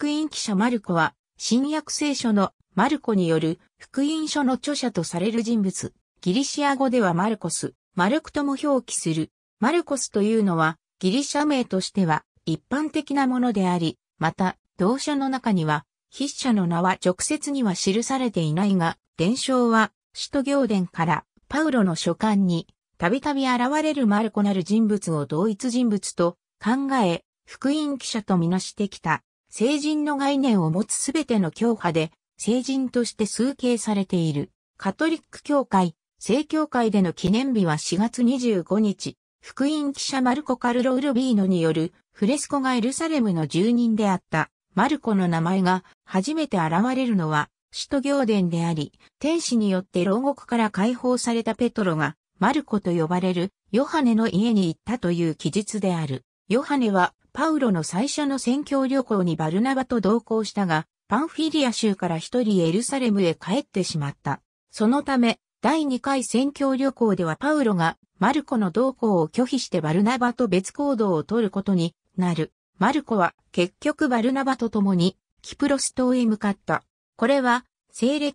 福音記者マルコは、新約聖書のマルコによる福音書の著者とされる人物。ギリシア語ではマルコス、マルクとも表記する。マルコスというのは、ギリシャ名としては一般的なものであり、また、同書の中には、筆者の名は直接には記されていないが、伝承は、使徒行伝からパウロの書簡に、たびたび現れるマルコなる人物を同一人物と考え、福音記者とみなしてきた。成人の概念を持つすべての教派で、成人として崇敬されている。カトリック教会、正教会での記念日は4月25日、福音記者マルコ・カルロ・ウルビーノによるフレスコがエルサレムの住人であったマルコの名前が初めて現れるのは首都行伝であり、天使によって牢獄から解放されたペトロがマルコと呼ばれるヨハネの家に行ったという記述である。ヨハネはパウロの最初の宣教旅行にバルナバと同行したが、パンフィリア州から一人エルサレムへ帰ってしまった。そのため、第2回宣教旅行ではパウロがマルコの同行を拒否してバルナバと別行動を取ることになる。マルコは結局バルナバと共にキプロス島へ向かった。これは西暦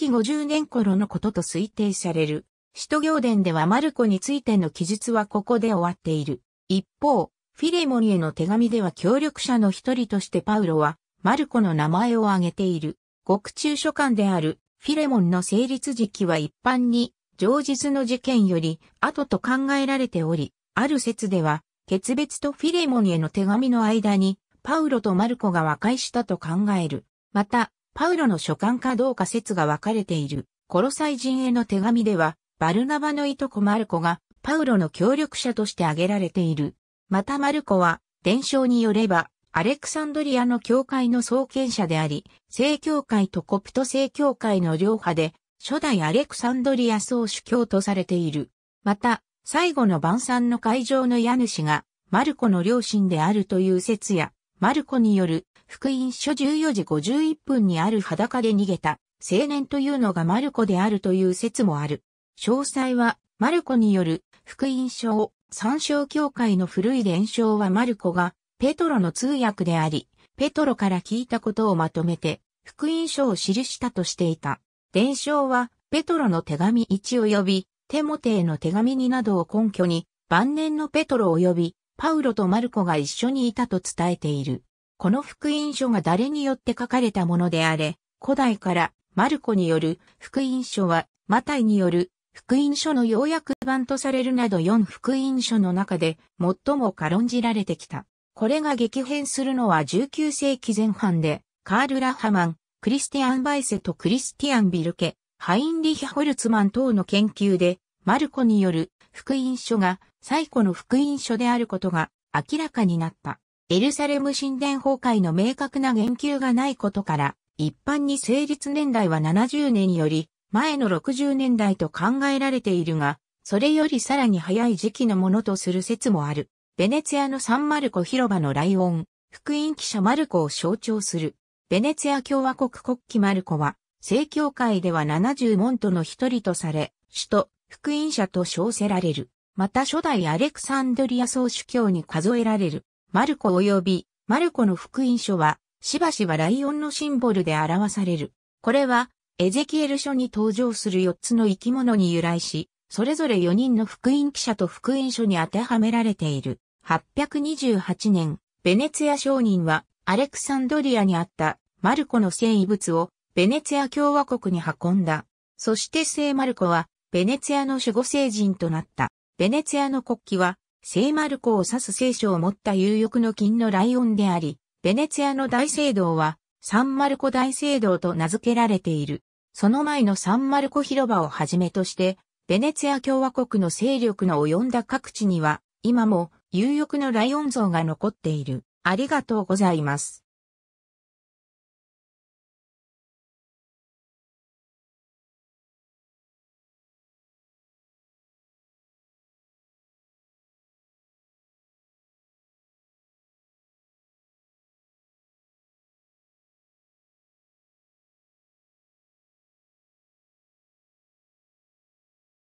50年頃のことと推定される。使徒行伝ではマルコについての記述はここで終わっている。一方、フィレモンへの手紙では協力者の一人としてパウロは、マルコの名前を挙げている。獄中書簡であるフィレモンの成立時期は一般に、上日の事件より後と考えられており、ある説では、決別とフィレモンへの手紙の間に、パウロとマルコが和解したと考える。また、パウロの書簡かどうか説が分かれている。コロサイ人への手紙では、バルナバのいとこマルコが、パウロの協力者として挙げられている。またマルコは、伝承によれば、アレクサンドリアの教会の創建者であり、正教会とコプト正教会の両派で、初代アレクサンドリア総主教とされている。また、最後の晩餐の会場の家主が、マルコの両親であるという説や、マルコによる、福音書14時51分にある裸で逃げた、青年というのがマルコであるという説もある。詳細は、マルコによる、福音書を参照協会の古い伝承はマルコが、ペトロの通訳であり、ペトロから聞いたことをまとめて、福音書を記したとしていた。伝承は、ペトロの手紙1及び、テモテへの手紙2などを根拠に、晩年のペトロ及び、パウロとマルコが一緒にいたと伝えている。この福音書が誰によって書かれたものであれ、古代からマルコによる福音書は、マタイによる福音書の要約版とされるなど4福音書の中で最も軽んじられてきた。これが激変するのは19世紀前半で、カール・ラハマン、クリスティアン・バイセとクリスティアン・ビルケ、ハインリヒ・ホルツマン等の研究で、マルコによる福音書が最古の福音書であることが明らかになった。エルサレム神殿崩壊の明確な言及がないことから、一般に成立年代は70年より前の60年代と考えられているが、それよりさらに早い時期のものとする説もある。ベネツィアのサンマルコ広場のライオン、福音記者マルコを象徴する。ベネツィア共和国国旗マルコは、正教会では70門徒の一人とされ、首都、福音者と称せられる。また初代アレクサンドリア総主教に数えられる。マルコ及び、マルコの福音書は、しばしばライオンのシンボルで表される。これは、エゼキエル書に登場する4つの生き物に由来し、それぞれ4人の福音記者と福音書に当てはめられている。828年、ベネツィア商人はアレクサンドリアにあったマルコの聖遺物をベネツィア共和国に運んだ。そして聖マルコはベネツィアの守護聖人となった。ベネツィアの国旗は聖マルコを指す聖書を持った有力の金のライオンであり、ベネツィアの大聖堂はサンマルコ大聖堂と名付けられている。その前のサンマルコ広場をはじめとして、ベネツィア共和国の勢力の及んだ各地には、今も有力のライオン像が残っている。ありがとうございます。